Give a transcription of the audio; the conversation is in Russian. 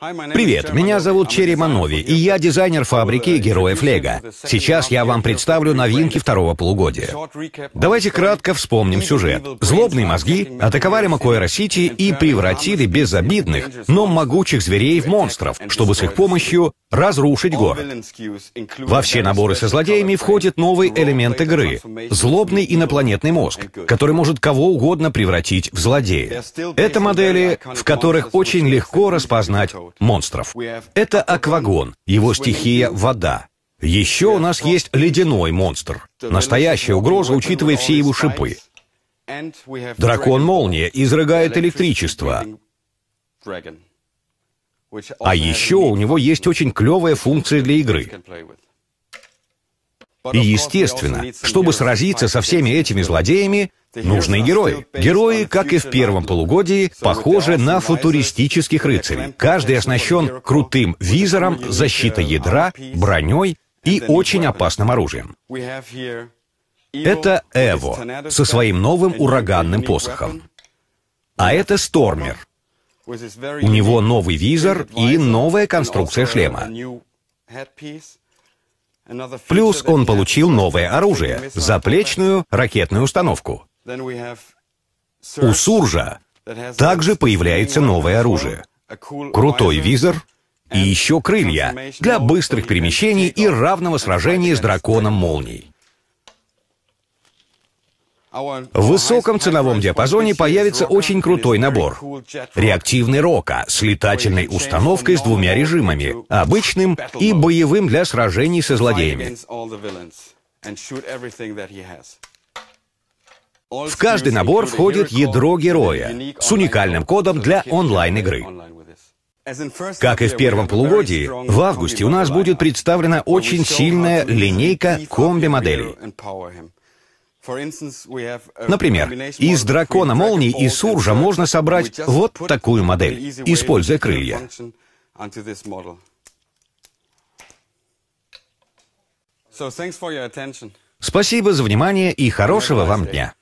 Привет, меня зовут Черри Манови, и я дизайнер фабрики героев Лего. Сейчас я вам представлю новинки второго полугодия. Давайте кратко вспомним сюжет. Злобные мозги атаковали Макуэра Сити и превратили безобидных, но могучих зверей в монстров, чтобы с их помощью разрушить город. Во все наборы со злодеями входит новый элемент игры — злобный инопланетный мозг, который может кого угодно превратить в злодея. Это модели, в которых очень легко распознать монстров. Это аквагон, его стихия – вода. Еще у нас есть ледяной монстр. Настоящая угроза, учитывая все его шипы. Дракон-молния изрыгает электричество. А еще у него есть очень клевая функция для игры. И естественно, чтобы сразиться со всеми этими злодеями, нужны герои. Герои, как и в первом полугодии, похожи на футуристических рыцарей. Каждый оснащен крутым визором, защитой ядра, броней и очень опасным оружием. Это Эво со своим новым ураганным посохом. А это Стормер. У него новый визор и новая конструкция шлема. Плюс он получил новое оружие — заплечную ракетную установку. У Суржа также появляется новое оружие. Крутой визор и еще крылья для быстрых перемещений и равного сражения с драконом молний. В высоком ценовом диапазоне появится очень крутой набор. Реактивный рока с летательной установкой с двумя режимами, обычным и боевым для сражений со злодеями. В каждый набор входит ядро героя с уникальным кодом для онлайн-игры. Как и в первом полугодии, в августе у нас будет представлена очень сильная линейка комби-моделей. Например, из дракона молнии и суржа можно собрать вот такую модель, используя крылья. Спасибо за внимание и хорошего вам дня.